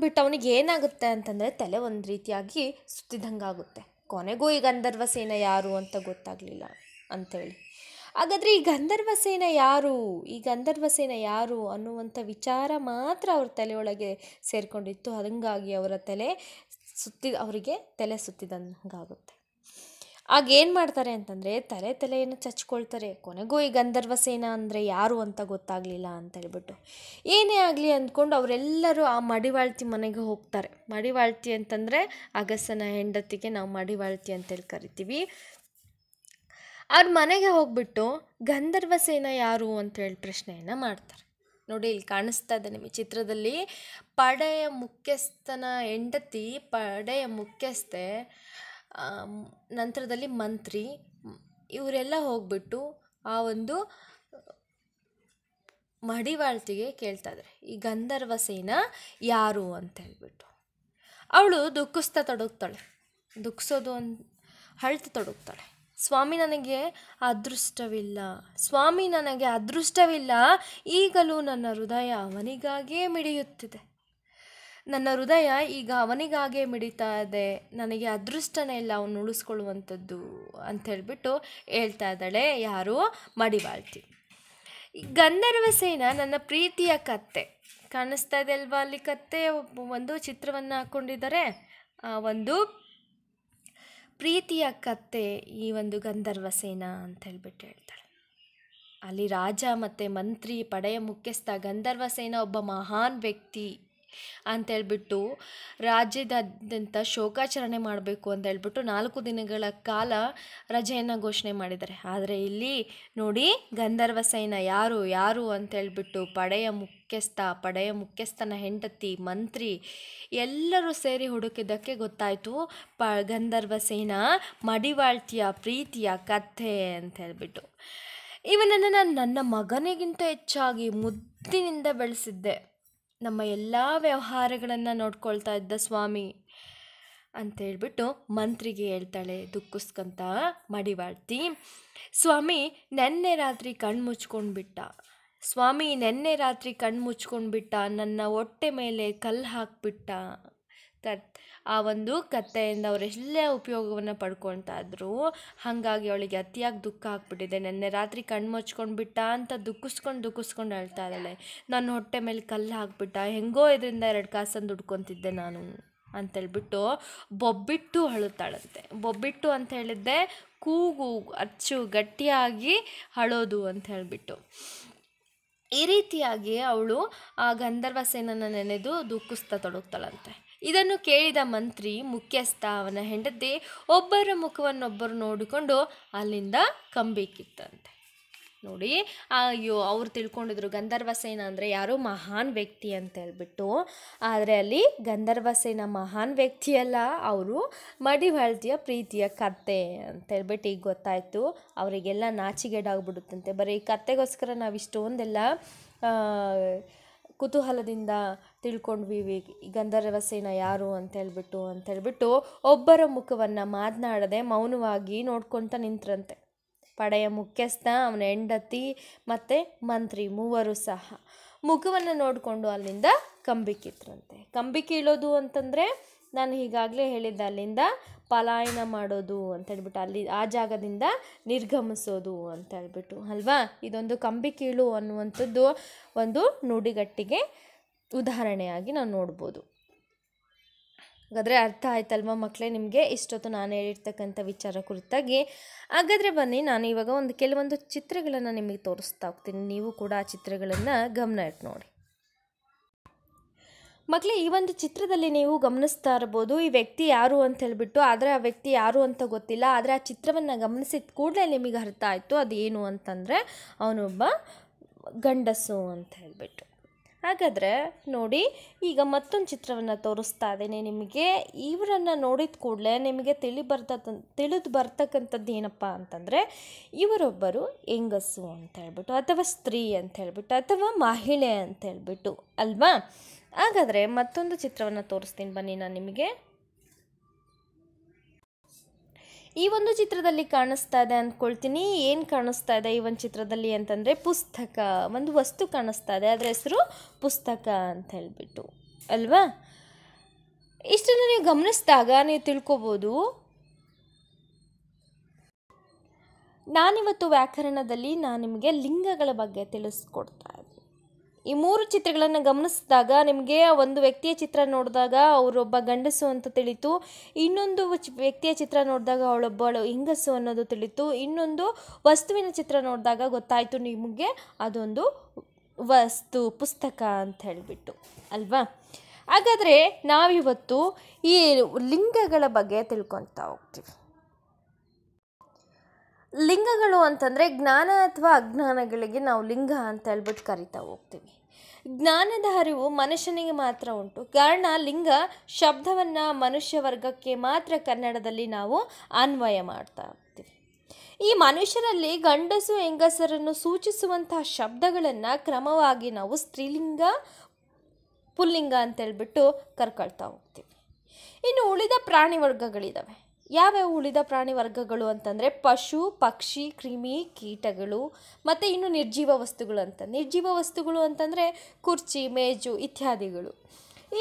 ಬಿಟ್ಟು ಅವನಿಗೆ ಏನಾಗುತ್ತೆ ಅಂತಂದರೆ ತಲೆ ಒಂದು ರೀತಿಯಾಗಿ ಸುತ್ತಿದಂಗೆ ಆಗುತ್ತೆ ಕೊನೆಗೂ ಈ ಗಂಧರ್ವ ಸೇನ ಯಾರು ಅಂತ ಗೊತ್ತಾಗಲಿಲ್ಲ ಅಂಥೇಳಿ ಹಾಗಾದರೆ ಈ ಗಂಧರ್ವ ಸೇನ ಯಾರು ಈ ಗಂಧರ್ವ ಸೇನ ಯಾರು ಅನ್ನುವಂಥ ವಿಚಾರ ಮಾತ್ರ ಅವ್ರ ತಲೆಯೊಳಗೆ ಸೇರಿಕೊಂಡಿತ್ತು ಹಾಗಾಗಿ ಅವರ ತಲೆ ಸುತ್ತಿ ಅವರಿಗೆ ತಲೆ ಸುತ್ತಿದಂಗಾಗುತ್ತೆ ಆಗ ಏನು ಮಾಡ್ತಾರೆ ಅಂತಂದರೆ ತಲೆ ತಲೆಯನ್ನು ಚಚ್ಕೊಳ್ತಾರೆ ಕೊನೆಗೂ ಈ ಗಂಧರ್ವ ಸೇನ ಅಂದರೆ ಯಾರು ಅಂತ ಗೊತ್ತಾಗಲಿಲ್ಲ ಅಂತ ಹೇಳ್ಬಿಟ್ಟು ಏನೇ ಆಗಲಿ ಅಂದ್ಕೊಂಡು ಅವರೆಲ್ಲರೂ ಆ ಮಡಿವಾಳ್ತಿ ಮನೆಗೆ ಹೋಗ್ತಾರೆ ಮಡಿವಾಳ್ತಿ ಅಂತಂದರೆ ಅಗಸನ ಹೆಂಡತಿಗೆ ನಾವು ಮಡಿವಾಳ್ತಿ ಅಂತೇಳಿ ಕರಿತೀವಿ ಅವ್ರ ಮನೆಗೆ ಹೋಗ್ಬಿಟ್ಟು ಗಂಧರ್ವ ಸೇನ ಯಾರು ಅಂತೇಳಿ ಪ್ರಶ್ನೆಯನ್ನು ಮಾಡ್ತಾರೆ ನೋಡಿ ಇಲ್ಲಿ ಕಾಣಿಸ್ತಾ ಇದೆ ನಿಮಗೆ ಚಿತ್ರದಲ್ಲಿ ಪಡೆಯ ಮುಖ್ಯಸ್ಥನ ಹೆಂಡತಿ ಪಡೆಯ ಮುಖ್ಯಸ್ಥೆ ನಂತರದಲ್ಲಿ ಮಂತ್ರಿ ಇವರೆಲ್ಲ ಹೋಗ್ಬಿಟ್ಟು ಆ ಒಂದು ಮಡಿವಾಳ್ತಿಗೆ ಕೇಳ್ತಾ ಇದ್ದಾರೆ ಈ ಗಂಧರ್ವ ಸೇನ ಯಾರು ಅಂತ ಹೇಳ್ಬಿಟ್ಟು ಅವಳು ದುಃಖಿಸ್ತಾ ತೊಡಗ್ತಾಳೆ ದುಃಖಿಸೋದು ಅಂತ ಅಳ್ತು ತೊಡಗ್ತಾಳೆ ಸ್ವಾಮಿ ನನಗೆ ಅದೃಷ್ಟವಿಲ್ಲ ಸ್ವಾಮಿ ನನಗೆ ಅದೃಷ್ಟವಿಲ್ಲ ಈಗಲೂ ನನ್ನ ಹೃದಯ ಅವನಿಗಾಗಿಯೇ ಮಿಡಿಯುತ್ತಿದೆ ನನ್ನ ಹೃದಯ ಈಗ ಅವನಿಗಾಗೇ ಮಿಡಿತಾ ಇದೆ ನನಗೆ ಅದೃಷ್ಟನೇ ಇಲ್ಲ ಅವನು ಉಳಿಸ್ಕೊಳ್ಳುವಂಥದ್ದು ಅಂತ ಹೇಳ್ಬಿಟ್ಟು ಹೇಳ್ತಾ ಇದ್ದಾಳೆ ಯಾರು ಮಡಿವಾಳ್ತಿ ಗಂಧರ್ವ ಸೇನ ನನ್ನ ಪ್ರೀತಿಯ ಕತ್ತೆ ಕಾಣಿಸ್ತಾ ಇದೆ ಅಲ್ವಾ ಅಲ್ಲಿ ಕತ್ತೆ ಒಂದು ಚಿತ್ರವನ್ನು ಹಾಕ್ಕೊಂಡಿದ್ದಾರೆ ಒಂದು ಪ್ರೀತಿಯ ಕತೆ ಈ ಒಂದು ಸೇನಾ ಅಂತ ಹೇಳ್ಬಿಟ್ಟು ಹೇಳ್ತಾಳೆ ಅಲ್ಲಿ ರಾಜ ಮತ್ತು ಮಂತ್ರಿ ಪಡೆಯ ಮುಖ್ಯಸ್ಥ ಗಂಧರ್ವ ಸೇನ ಒಬ್ಬ ಮಹಾನ್ ವ್ಯಕ್ತಿ ಅಂತೇಳ್ಬಿಟ್ಟು ರಾಜ್ಯದಾದ್ಯಂತ ಶೋಕಾಚರಣೆ ಮಾಡಬೇಕು ಅಂತ ಹೇಳ್ಬಿಟ್ಟು ನಾಲ್ಕು ದಿನಗಳ ಕಾಲ ರಜೆಯನ್ನು ಘೋಷಣೆ ಮಾಡಿದ್ದಾರೆ ಆದರೆ ಇಲ್ಲಿ ನೋಡಿ ಗಂಧರ್ವ ಸೈನ ಯಾರು ಯಾರು ಅಂತೇಳ್ಬಿಟ್ಟು ಪಡೆಯ ಮುಖ್ಯಸ್ಥ ಪಡೆಯ ಮುಖ್ಯಸ್ಥನ ಹೆಂಡತಿ ಮಂತ್ರಿ ಎಲ್ಲರೂ ಸೇರಿ ಹುಡುಕಿದ್ದಕ್ಕೆ ಗೊತ್ತಾಯಿತು ಪ ಗಂಧರ್ವ ಸೈನ ಮಡಿವಾಳ್ತಿಯ ಪ್ರೀತಿಯ ಕಥೆ ಅಂತ ಹೇಳ್ಬಿಟ್ಟು ಇವನನ್ನು ನಾನು ನನ್ನ ಮಗನಿಗಿಂತ ಹೆಚ್ಚಾಗಿ ಮುದ್ದಿನಿಂದ ಬೆಳೆಸಿದ್ದೆ ನಮ್ಮ ಎಲ್ಲ ವ್ಯವಹಾರಗಳನ್ನು ನೋಡ್ಕೊಳ್ತಾ ಇದ್ದ ಸ್ವಾಮಿ ಅಂತೇಳ್ಬಿಟ್ಟು ಮಂತ್ರಿಗೆ ಹೇಳ್ತಾಳೆ ದುಃಖಿಸ್ಕಂತ ಮಡಿವಾಳ್ತಿ ಸ್ವಾಮಿ ನೆನ್ನೆ ರಾತ್ರಿ ಕಣ್ಣು ಮುಚ್ಕೊಂಡ್ಬಿಟ್ಟ ಸ್ವಾಮಿ ನೆನ್ನೆ ರಾತ್ರಿ ಕಣ್ಣು ಮುಚ್ಕೊಂಡ್ಬಿಟ್ಟ ನನ್ನ ಹೊಟ್ಟೆ ಮೇಲೆ ಕಲ್ಲು ಹಾಕ್ಬಿಟ್ಟ ಕತ್ ಆ ಒಂದು ಕತ್ತೆಯಿಂದ ಅವರೆಲ್ಲೇ ಉಪಯೋಗವನ್ನು ಪಡ್ಕೊಳ್ತಾ ಇದ್ರು ಹಾಗಾಗಿ ಅವಳಿಗೆ ಅತಿಯಾಗಿ ದುಃಖ ಆಗ್ಬಿಟ್ಟಿದೆ ನೆನ್ನೆ ರಾತ್ರಿ ಕಣ್ಣು ಮುಚ್ಕೊಂಡು ಬಿಟ್ಟ ಅಂತ ದುಃಖಿಸ್ಕೊಂಡು ದುಃಖಿಸ್ಕೊಂಡು ಹೇಳ್ತಾ ಇದ್ದಾಳೆ ನನ್ನ ಹೊಟ್ಟೆ ಮೇಲೆ ಕಲ್ಲು ಹಾಕ್ಬಿಟ್ಟ ಹೆಂಗೋ ಇದರಿಂದ ಎರಡು ಕಾಸನ್ನು ದುಡ್ಕೊತಿದ್ದೆ ನಾನು ಅಂತೇಳ್ಬಿಟ್ಟು ಬೊಬ್ಬಿಟ್ಟು ಅಳುತ್ತಾಳಂತೆ ಬೊಬ್ಬಿಟ್ಟು ಅಂತ ಹೇಳಿದ್ದೆ ಕೂಗು ಅಚ್ಚು ಗಟ್ಟಿಯಾಗಿ ಅಳೋದು ಅಂತ ಹೇಳಿಬಿಟ್ಟು ಈ ರೀತಿಯಾಗಿ ಅವಳು ಆ ಗಂಧರ್ವ ಸೇನನ್ನು ನೆನೆದು ದುಃಖಿಸ್ತಾ ತೊಡಗ್ತಾಳಂತೆ ಇದನ್ನು ಕೇಳಿದ ಮಂತ್ರಿ ಮುಖ್ಯಸ್ಥ ಅವನ ಹೆಂಡತಿ ಒಬ್ಬರ ಮುಖವನ್ನೊಬ್ಬರು ನೋಡಿಕೊಂಡು ಅಲ್ಲಿಂದ ಕಂಬೇಕಿತ್ತಂತೆ ನೋಡಿ ಅಯ್ಯೋ ಅವ್ರು ತಿಳ್ಕೊಂಡಿದ್ರು ಗಂಧರ್ವಸೇನ ಅಂದರೆ ಯಾರೋ ಮಹಾನ್ ವ್ಯಕ್ತಿ ಅಂತ ಹೇಳ್ಬಿಟ್ಟು ಆದರೆ ಅಲ್ಲಿ ಗಂಧರ್ವಸೇನ ಮಹಾನ್ ವ್ಯಕ್ತಿ ಅವರು ಮಡಿವಾಳ್ತಿಯ ಪ್ರೀತಿಯ ಕತೆ ಅಂತ ಹೇಳ್ಬಿಟ್ಟು ಈಗ ಗೊತ್ತಾಯಿತು ಅವರಿಗೆಲ್ಲ ನಾಚಿಗೇಡಾಗ್ಬಿಡುತ್ತಂತೆ ಬರೀ ಈ ನಾವು ಇಷ್ಟೊಂದೆಲ್ಲ ಕುತೂಹಲದಿಂದ ತಿಳ್ಕೊಂಡ್ವಿ ಗಂಧರ್ವ ಸೇನ ಯಾರು ಅಂತ ಅಂತ ಅಂತೇಳ್ಬಿಟ್ಟು ಒಬ್ಬರ ಮುಖವನ್ನು ಮಾತನಾಡದೆ ಮೌನವಾಗಿ ನೋಡ್ಕೊತ ನಿಂತ್ರಂತೆ ಪಡೆಯ ಮುಖ್ಯಸ್ಥ ಅವನ ಹೆಂಡತಿ ಮತ್ತು ಮಂತ್ರಿ ಮೂವರು ಸಹ ಮುಖವನ್ನು ನೋಡಿಕೊಂಡು ಅಲ್ಲಿಂದ ಕಂಬಿ ಕಂಬಿಕ್ಕಿಳೋದು ಕಂಬಿ ಅಂತಂದರೆ ನಾನು ಈಗಾಗಲೇ ಹೇಳಿದ್ದೆ ಅಲ್ಲಿಂದ ಪಲಾಯನ ಮಾಡೋದು ಅಂತ ಹೇಳ್ಬಿಟ್ಟು ಅಲ್ಲಿ ಆ ಜಾಗದಿಂದ ನಿರ್ಗಮಿಸೋದು ಅಂತ ಹೇಳ್ಬಿಟ್ಟು ಅಲ್ವಾ ಇದೊಂದು ಕಂಬಿ ಕೀಳು ಅನ್ನುವಂಥದ್ದು ಒಂದು ನುಡಿಗಟ್ಟಿಗೆ ಉದಾಹರಣೆಯಾಗಿ ನಾವು ನೋಡ್ಬೋದು ಹಾಗಾದರೆ ಅರ್ಥ ಆಯ್ತಲ್ವ ಮಕ್ಕಳೇ ನಿಮಗೆ ಇಷ್ಟೊತ್ತು ನಾನು ಹೇಳಿರ್ತಕ್ಕಂಥ ವಿಚಾರ ಕುರಿತಾಗಿ ಹಾಗಾದರೆ ಬನ್ನಿ ನಾನು ಇವಾಗ ಒಂದು ಕೆಲವೊಂದು ಚಿತ್ರಗಳನ್ನು ನಿಮಗೆ ತೋರಿಸ್ತಾ ಹೋಗ್ತೀನಿ ನೀವು ಕೂಡ ಆ ಚಿತ್ರಗಳನ್ನು ಗಮನ ಇಟ್ಟು ನೋಡಿ ಮಕ್ಕಳೇ ಈ ಒಂದು ಚಿತ್ರದಲ್ಲಿ ನೀವು ಗಮನಿಸ್ತಾ ಇರ್ಬೋದು ಈ ವ್ಯಕ್ತಿ ಯಾರು ಅಂತ ಹೇಳಿಬಿಟ್ಟು ಆದರೆ ಆ ವ್ಯಕ್ತಿ ಯಾರು ಅಂತ ಗೊತ್ತಿಲ್ಲ ಆದರೆ ಆ ಚಿತ್ರವನ್ನು ಗಮನಿಸಿದ ಕೂಡಲೇ ನಿಮಗೆ ಅರ್ಥ ಆಯಿತು ಅದು ಏನು ಅಂತಂದರೆ ಅವನೊಬ್ಬ ಗಂಡಸು ಅಂತ ಹೇಳಿಬಿಟ್ಟು ಹಾಗಾದರೆ ನೋಡಿ ಈಗ ಮತ್ತೊಂದು ಚಿತ್ರವನ್ನು ತೋರಿಸ್ತಾ ಇದ್ದೇನೆ ನಿಮಗೆ ಇವರನ್ನು ನೋಡಿದ ಕೂಡಲೇ ನಿಮಗೆ ತಿಳಿ ಬರ್ತ ತಿಳಿದು ಬರ್ತಕ್ಕಂಥದ್ದು ಏನಪ್ಪ ಅಂತಂದರೆ ಇವರೊಬ್ಬರು ಹೆಂಗಸು ಅಂತ ಹೇಳ್ಬಿಟ್ಟು ಅಥವಾ ಸ್ತ್ರೀ ಅಂತ ಹೇಳ್ಬಿಟ್ಟು ಅಥವಾ ಮಹಿಳೆ ಅಂತ ಹೇಳ್ಬಿಟ್ಟು ಅಲ್ವಾ ಹಾಗಾದರೆ ಮತ್ತೊಂದು ಚಿತ್ರವನ್ನು ತೋರಿಸ್ತೀನಿ ಬನ್ನಿ ನಾನು ನಿಮಗೆ ಈ ಒಂದು ಚಿತ್ರದಲ್ಲಿ ಕಾಣಿಸ್ತಾ ಇದೆ ಅಂದ್ಕೊಳ್ತೀನಿ ಏನು ಕಾಣಿಸ್ತಾ ಇದೆ ಈ ಒಂದು ಚಿತ್ರದಲ್ಲಿ ಅಂತಂದರೆ ಪುಸ್ತಕ ಒಂದು ವಸ್ತು ಕಾಣಿಸ್ತಾ ಇದೆ ಅದರ ಹೆಸರು ಪುಸ್ತಕ ಅಂತ ಹೇಳಿಬಿಟ್ಟು ಅಲ್ವಾ ಇಷ್ಟನ್ನು ನೀವು ಗಮನಿಸಿದಾಗ ನೀವು ತಿಳ್ಕೊಬೋದು ನಾನಿವತ್ತು ವ್ಯಾಕರಣದಲ್ಲಿ ನಾನು ನಿಮಗೆ ಲಿಂಗಗಳ ಬಗ್ಗೆ ತಿಳಿಸ್ಕೊಡ್ತಾ ಈ ಮೂರು ಚಿತ್ರಗಳನ್ನು ಗಮನಿಸಿದಾಗ ನಿಮಗೆ ಒಂದು ವ್ಯಕ್ತಿಯ ಚಿತ್ರ ನೋಡಿದಾಗ ಅವರೊಬ್ಬ ಗಂಡಸು ಅಂತ ತಿಳಿತು ಇನ್ನೊಂದು ವ್ಯಕ್ತಿಯ ಚಿತ್ರ ನೋಡಿದಾಗ ಅವಳೊಬ್ಬಳು ಹೆಂಗಸು ಅನ್ನೋದು ತಿಳಿತು ಇನ್ನೊಂದು ವಸ್ತುವಿನ ಚಿತ್ರ ನೋಡಿದಾಗ ಗೊತ್ತಾಯಿತು ನಿಮಗೆ ಅದೊಂದು ವಸ್ತು ಪುಸ್ತಕ ಅಂತ ಹೇಳಿಬಿಟ್ಟು ಅಲ್ವಾ ಹಾಗಾದರೆ ನಾವಿವತ್ತು ಈ ಲಿಂಗಗಳ ಬಗ್ಗೆ ತಿಳ್ಕೊತಾ ಹೋಗ್ತೀವಿ ಲಿಂಗಗಳು ಅಂತಂದರೆ ಜ್ಞಾನ ಅಥವಾ ಅಜ್ಞಾನಗಳಿಗೆ ನಾವು ಲಿಂಗ ಅಂತ ಹೇಳ್ಬಿಟ್ಟು ಕರಿತಾ ಹೋಗ್ತೀವಿ ಜ್ಞಾನದ ಅರಿವು ಮನುಷ್ಯನಿಗೆ ಮಾತ್ರ ಉಂಟು ಕಾರಣ ಲಿಂಗ ಶಬ್ದವನ್ನು ಮನುಷ್ಯ ವರ್ಗಕ್ಕೆ ಮಾತ್ರ ಕನ್ನಡದಲ್ಲಿ ನಾವು ಅನ್ವಯ ಮಾಡ್ತಾ ಹೋಗ್ತೀವಿ ಈ ಮನುಷ್ಯರಲ್ಲಿ ಗಂಡಸು ಹೆಂಗಸರನ್ನು ಸೂಚಿಸುವಂತಹ ಶಬ್ದಗಳನ್ನು ಕ್ರಮವಾಗಿ ನಾವು ಸ್ತ್ರೀಲಿಂಗ ಪುಲ್ಲಿಂಗ ಅಂತೇಳ್ಬಿಟ್ಟು ಕರ್ಕೊಳ್ತಾ ಹೋಗ್ತೀವಿ ಇನ್ನು ಉಳಿದ ಪ್ರಾಣಿ ವರ್ಗಗಳಿದ್ದಾವೆ ಯಾವ್ಯಾವ ಉಳಿದ ಪ್ರಾಣಿ ವರ್ಗಗಳು ಅಂತಂದರೆ ಪಶು ಪಕ್ಷಿ ಕ್ರಿಮಿ ಕೀಟಗಳು ಮತ್ತು ಇನ್ನು ನಿರ್ಜೀವ ವಸ್ತುಗಳು ಅಂತ ನಿರ್ಜೀವ ವಸ್ತುಗಳು ಅಂತಂದರೆ ಕುರ್ಚಿ ಮೇಜು ಇತ್ಯಾದಿಗಳು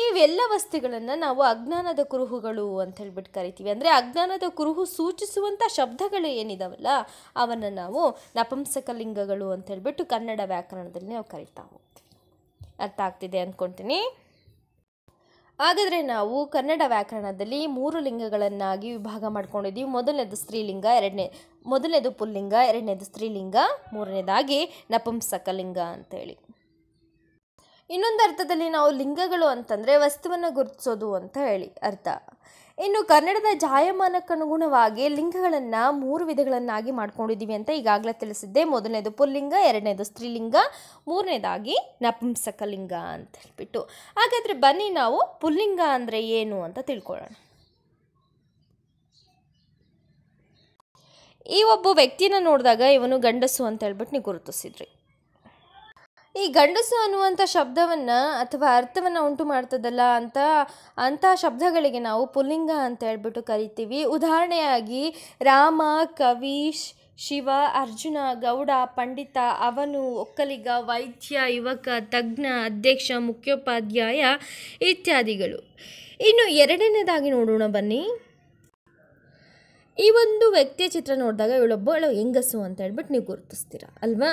ಇವೆಲ್ಲ ವಸ್ತುಗಳನ್ನು ನಾವು ಅಜ್ಞಾನದ ಕುರುಹುಗಳು ಅಂತ ಹೇಳ್ಬಿಟ್ಟು ಕರಿತೀವಿ ಅಂದರೆ ಅಜ್ಞಾನದ ಕುರುಹು ಸೂಚಿಸುವಂಥ ಶಬ್ದಗಳು ಏನಿದಾವಲ್ಲ ಅವನ್ನು ನಾವು ನಪುಂಸಕಲಿಂಗಗಳು ಅಂತ ಹೇಳ್ಬಿಟ್ಟು ಕನ್ನಡ ವ್ಯಾಕರಣದಲ್ಲಿ ನಾವು ಕರಿತಾ ಹೋಗ್ತೀವಿ ಅರ್ಥ ಆಗ್ತಿದೆ ಅಂದ್ಕೊಳ್ತೀನಿ ಹಾಗಾದರೆ ನಾವು ಕನ್ನಡ ವ್ಯಾಕರಣದಲ್ಲಿ ಮೂರು ಲಿಂಗಗಳನ್ನಾಗಿ ವಿಭಾಗ ಮಾಡ್ಕೊಂಡಿದ್ದೀವಿ ಮೊದಲನೇದು ಸ್ತ್ರೀಲಿಂಗ ಎರಡನೇ ಮೊದಲನೇದು ಪುಲ್ಲಿಂಗ ಎರಡನೇದು ಸ್ತ್ರೀಲಿಂಗ ಮೂರನೇದಾಗಿ ನಪುಂಸಕಲಿಂಗ ಅಂತೇಳಿ ಇನ್ನೊಂದು ಅರ್ಥದಲ್ಲಿ ನಾವು ಲಿಂಗಗಳು ಅಂತಂದರೆ ವಸ್ತುವನ್ನು ಗುರುತಿಸೋದು ಅಂತ ಹೇಳಿ ಅರ್ಥ ಇನ್ನು ಕನ್ನಡದ ಜಾಯಮಾನಕ್ಕನುಗುಣವಾಗಿ ಲಿಂಗಗಳನ್ನು ಮೂರು ವಿಧಗಳನ್ನಾಗಿ ಮಾಡ್ಕೊಂಡಿದ್ದೀವಿ ಅಂತ ಈಗಾಗಲೇ ತಿಳಿಸಿದ್ದೆ ಮೊದಲನೇದು ಪುಲ್ಲಿಂಗ ಎರಡನೇದು ಸ್ತ್ರೀಲಿಂಗ ಮೂರನೇದಾಗಿ ನಪುಂಸಕಲಿಂಗ ಅಂತ ಹೇಳ್ಬಿಟ್ಟು ಹಾಗಾದರೆ ಬನ್ನಿ ನಾವು ಪುಲ್ಲಿಂಗ ಅಂದರೆ ಏನು ಅಂತ ತಿಳ್ಕೊಳ್ಳೋಣ ಈ ಒಬ್ಬ ವ್ಯಕ್ತಿನ ನೋಡಿದಾಗ ಇವನು ಗಂಡಸು ಅಂತ ಹೇಳ್ಬಿಟ್ಟು ನೀವು ಗುರುತಿಸಿದ್ರಿ ಈ ಗಂಡಸು ಅನ್ನುವಂಥ ಶಬ್ದವನ್ನು ಅಥವಾ ಅರ್ಥವನ್ನು ಉಂಟು ಮಾಡ್ತದಲ್ಲ ಅಂತ ಅಂಥ ಶಬ್ದಗಳಿಗೆ ನಾವು ಪುಲ್ಲಿಂಗ ಅಂತ ಹೇಳ್ಬಿಟ್ಟು ಕರಿತೀವಿ ಉದಾಹರಣೆಯಾಗಿ ರಾಮ ಕವೀಶ್ ಶಿವ ಅರ್ಜುನ ಗೌಡ ಪಂಡಿತ ಅವನು ಒಕ್ಕಲಿಗ ವೈದ್ಯ ಯುವಕ ತಜ್ಞ ಅಧ್ಯಕ್ಷ ಮುಖ್ಯೋಪಾಧ್ಯಾಯ ಇತ್ಯಾದಿಗಳು ಇನ್ನು ಎರಡನೇದಾಗಿ ನೋಡೋಣ ಬನ್ನಿ ಈ ಒಂದು ವ್ಯಕ್ತಿಯ ಚಿತ್ರ ನೋಡಿದಾಗ ಇವಳೊಬ್ಬಳು ಹೆಂಗಸು ಅಂತ ಹೇಳ್ಬಿಟ್ಟು ನೀವು ಗುರುತಿಸ್ತೀರ ಅಲ್ವಾ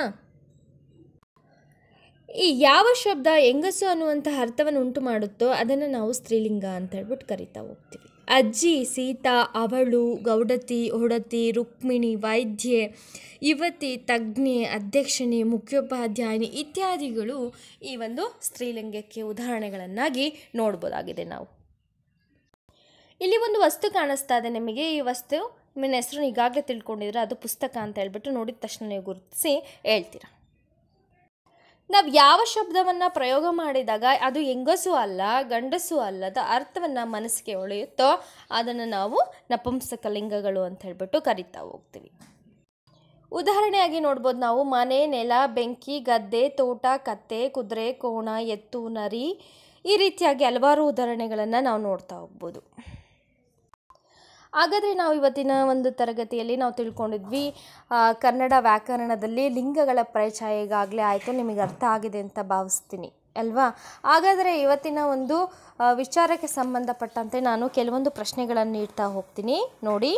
ಈ ಯಾವ ಶಬ್ದ ಹೆಂಗಸು ಅನ್ನುವಂಥ ಅರ್ಥವನ್ನು ಉಂಟು ಮಾಡುತ್ತೋ ಅದನ್ನು ನಾವು ಸ್ತ್ರೀಲಿಂಗ ಅಂತ ಹೇಳ್ಬಿಟ್ಟು ಕರಿತಾ ಹೋಗ್ತೀವಿ ಅಜ್ಜಿ ಸೀತಾ ಅವಳು ಗೌಡತಿ ಹೊಡತಿ ರುಕ್ಮಿಣಿ ವೈದ್ಯೆ ಯುವತಿ ತಜ್ಞೆ ಅಧ್ಯಕ್ಷಣೆ ಮುಖ್ಯೋಪಾಧ್ಯಾಯಿನಿ ಇತ್ಯಾದಿಗಳು ಈ ಒಂದು ಸ್ತ್ರೀಲಿಂಗಕ್ಕೆ ಉದಾಹರಣೆಗಳನ್ನಾಗಿ ನೋಡ್ಬೋದಾಗಿದೆ ನಾವು ಇಲ್ಲಿ ಒಂದು ವಸ್ತು ಕಾಣಿಸ್ತಾ ಇದೆ ನಿಮಗೆ ಈ ವಸ್ತು ನಿಮ್ಮ ಹೆಸರು ಈಗಾಗಲೇ ತಿಳ್ಕೊಂಡಿದ್ರೆ ಅದು ಪುಸ್ತಕ ಅಂತ ಹೇಳ್ಬಿಟ್ಟು ನೋಡಿದ ತಕ್ಷಣ ನೀವು ಗುರುತಿಸಿ ಹೇಳ್ತೀರಾ ನಾವು ಯಾವ ಶಬ್ದವನ್ನು ಪ್ರಯೋಗ ಮಾಡಿದಾಗ ಅದು ಹೆಂಗಸು ಅಲ್ಲ ಗಂಡಸು ಅಲ್ಲದ ಅರ್ಥವನ್ನು ಮನಸ್ಸಿಗೆ ಒಳೆಯುತ್ತೋ ಅದನ್ನು ನಾವು ನಪುಂಸಕ ಲಿಂಗಗಳು ಅಂತ ಹೇಳ್ಬಿಟ್ಟು ಕರಿತಾ ಹೋಗ್ತೀವಿ ಉದಾಹರಣೆಯಾಗಿ ನೋಡ್ಬೋದು ನಾವು ಮನೆ ನೆಲ ಬೆಂಕಿ ಗದ್ದೆ ತೋಟ ಕತ್ತೆ ಕುದುರೆ ಕೋಣ ಎತ್ತು ನರಿ ಈ ರೀತಿಯಾಗಿ ಹಲವಾರು ಉದಾಹರಣೆಗಳನ್ನು ನಾವು ನೋಡ್ತಾ ಹೋಗ್ಬೋದು ಹಾಗಾದರೆ ನಾವು ಇವತ್ತಿನ ಒಂದು ತರಗತಿಯಲ್ಲಿ ನಾವು ತಿಳ್ಕೊಂಡಿದ್ವಿ ಕನ್ನಡ ವ್ಯಾಕರಣದಲ್ಲಿ ಲಿಂಗಗಳ ಪರಿಚಯ ಈಗಾಗಲೇ ಆಯಿತು ನಿಮಗೆ ಅರ್ಥ ಆಗಿದೆ ಅಂತ ಭಾವಿಸ್ತೀನಿ ಅಲ್ವಾ ಹಾಗಾದರೆ ಇವತ್ತಿನ ಒಂದು ವಿಚಾರಕ್ಕೆ ಸಂಬಂಧಪಟ್ಟಂತೆ ನಾನು ಕೆಲವೊಂದು ಪ್ರಶ್ನೆಗಳನ್ನು ನೀಡ್ತಾ ಹೋಗ್ತೀನಿ ನೋಡಿ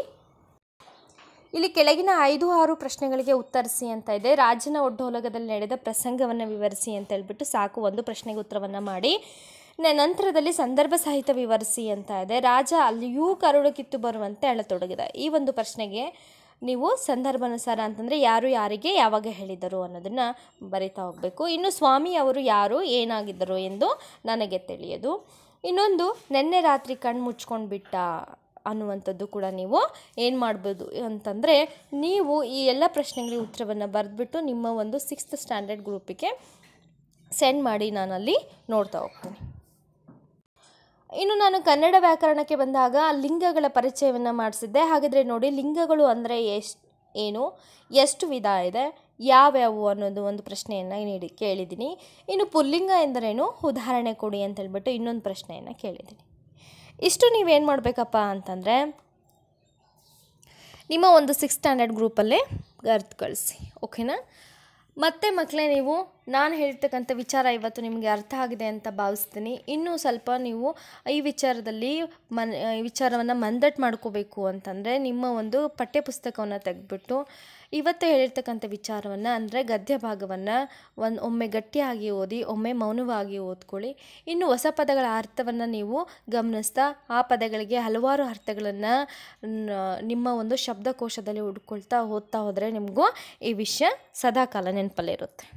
ಇಲ್ಲಿ ಕೆಳಗಿನ ಐದು ಆರು ಪ್ರಶ್ನೆಗಳಿಗೆ ಉತ್ತರಿಸಿ ಅಂತ ಇದೆ ರಾಜನ ಒಡ್ಡೋಲಗದಲ್ಲಿ ನಡೆದ ಪ್ರಸಂಗವನ್ನು ವಿವರಿಸಿ ಅಂತ ಹೇಳ್ಬಿಟ್ಟು ಸಾಕು ಒಂದು ಪ್ರಶ್ನೆಗೆ ಉತ್ತರವನ್ನು ಮಾಡಿ ನಂತರದಲ್ಲಿ ಸಂದರ್ಭ ಸಹಿತ ವಿವರಿಸಿ ಅಂತ ಇದೆ ರಾಜ ಅಲ್ಲಿಯೂ ಕರುಳು ಕಿತ್ತು ಬರುವಂತೆ ಹೇಳತೊಡಗಿದೆ ಈ ಒಂದು ಪ್ರಶ್ನೆಗೆ ನೀವು ಸಂದರ್ಭಾನುಸಾರ ಅಂತಂದರೆ ಯಾರು ಯಾರಿಗೆ ಯಾವಾಗ ಹೇಳಿದರು ಅನ್ನೋದನ್ನು ಬರಿತಾ ಹೋಗಬೇಕು ಇನ್ನು ಸ್ವಾಮಿ ಅವರು ಯಾರು ಏನಾಗಿದ್ದರು ಎಂದು ನನಗೆ ತಿಳಿಯದು ಇನ್ನೊಂದು ನಿನ್ನೆ ರಾತ್ರಿ ಕಣ್ಣು ಮುಚ್ಕೊಂಡು ಬಿಟ್ಟ ಅನ್ನುವಂಥದ್ದು ಕೂಡ ನೀವು ಏನು ಮಾಡ್ಬೋದು ಅಂತಂದರೆ ನೀವು ಈ ಎಲ್ಲ ಪ್ರಶ್ನೆಗಳಿಗೆ ಉತ್ತರವನ್ನು ಬರೆದ್ಬಿಟ್ಟು ನಿಮ್ಮ ಒಂದು ಸಿಕ್ಸ್ತ್ ಸ್ಟ್ಯಾಂಡರ್ಡ್ ಗ್ರೂಪಿಗೆ ಸೆಂಡ್ ಮಾಡಿ ನಾನಲ್ಲಿ ನೋಡ್ತಾ ಹೋಗ್ತೀನಿ ಇನ್ನು ನಾನು ಕನ್ನಡ ವ್ಯಾಕರಣಕ್ಕೆ ಬಂದಾಗ ಲಿಂಗಗಳ ಪರಿಚಯವನ್ನು ಮಾಡಿಸಿದ್ದೆ ಹಾಗಿದ್ರೆ ನೋಡಿ ಲಿಂಗಗಳು ಅಂದರೆ ಎಷ್ಟು ಏನು ಎಷ್ಟು ವಿಧ ಇದೆ ಯಾವ್ಯಾವು ಅನ್ನೋದು ಒಂದು ಪ್ರಶ್ನೆಯನ್ನು ನೀಡಿ ಕೇಳಿದ್ದೀನಿ ಇನ್ನು ಪುಲ್ಲಿಂಗ ಎಂದರೇನು ಉದಾಹರಣೆ ಕೊಡಿ ಅಂತ ಹೇಳ್ಬಿಟ್ಟು ಇನ್ನೊಂದು ಪ್ರಶ್ನೆಯನ್ನು ಕೇಳಿದ್ದೀನಿ ಇಷ್ಟು ನೀವೇನು ಮಾಡಬೇಕಪ್ಪ ಅಂತಂದರೆ ನಿಮ್ಮ ಒಂದು ಸಿಕ್ಸ್ ಸ್ಟ್ಯಾಂಡರ್ಡ್ ಗ್ರೂಪಲ್ಲೇ ಗರ್ತ್ ಕಳಿಸಿ ಓಕೆನಾ ಮತ್ತೆ ಮಕ್ಕಳೇ ನೀವು ನಾನು ಹೇಳ್ತಕ್ಕಂಥ ವಿಚಾರ ಇವತ್ತು ನಿಮಗೆ ಅರ್ಥ ಆಗಿದೆ ಅಂತ ಭಾವಿಸ್ತೀನಿ ಇನ್ನೂ ಸ್ವಲ್ಪ ನೀವು ಈ ವಿಚಾರದಲ್ಲಿ ಮನ್ ವಿಚಾರವನ್ನು ಮಂದಟ್ ಮಾಡ್ಕೋಬೇಕು ಅಂತಂದರೆ ನಿಮ್ಮ ಒಂದು ಪಠ್ಯಪುಸ್ತಕವನ್ನು ತೆಗೆದ್ಬಿಟ್ಟು ಇವತ್ತು ಹೇಳಿರ್ತಕ್ಕಂಥ ವಿಚಾರವನ್ನು ಅಂದರೆ ಗದ್ಯ ಭಾಗವನ್ನು ಒಂದು ಒಮ್ಮೆ ಗಟ್ಟಿಯಾಗಿ ಓದಿ ಒಮ್ಮೆ ಮೌನವಾಗಿ ಓದ್ಕೊಳ್ಳಿ ಇನ್ನು ಹೊಸ ಪದಗಳ ಅರ್ಥವನ್ನು ನೀವು ಗಮನಿಸ್ತಾ ಆ ಪದಗಳಿಗೆ ಹಲವಾರು ಅರ್ಥಗಳನ್ನು ನಿಮ್ಮ ಒಂದು ಶಬ್ದಕೋಶದಲ್ಲಿ ಹುಡ್ಕೊಳ್ತಾ ಓದ್ತಾ ಹೋದರೆ ನಿಮಗೂ ಈ ವಿಷಯ ಸದಾಕಾಲ ನೆನಪಲ್ಲಿರುತ್ತೆ